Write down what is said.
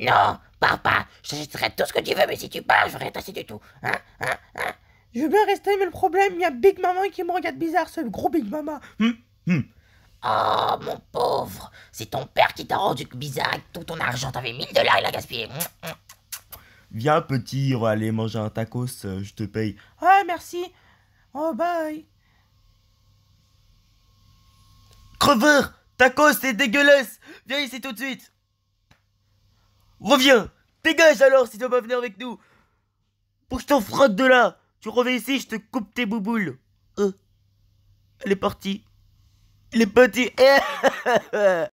Non, pars pas. Je t'achèterai tout ce que tu veux, mais si tu pars, je vais rien du tout. Hein, hein, hein. Je veux bien rester, mais le problème, il y a Big Maman qui me regarde bizarre, ce gros Big Mama. Hum, hum, Oh, mon pauvre, c'est ton père qui t'a rendu bizarre avec tout ton argent. T'avais 1000 dollars, il a gaspillé. Viens, petit, on va aller manger un tacos, euh, je te paye. Ah, merci. Oh, bye. Creveur Tacos, c'est dégueulasse Viens ici tout de suite Reviens Dégage alors si tu veux venir avec nous Pour que je t'en frotte de là Tu reviens ici, je te coupe tes bouboules euh. Elle est partie. Elle est partie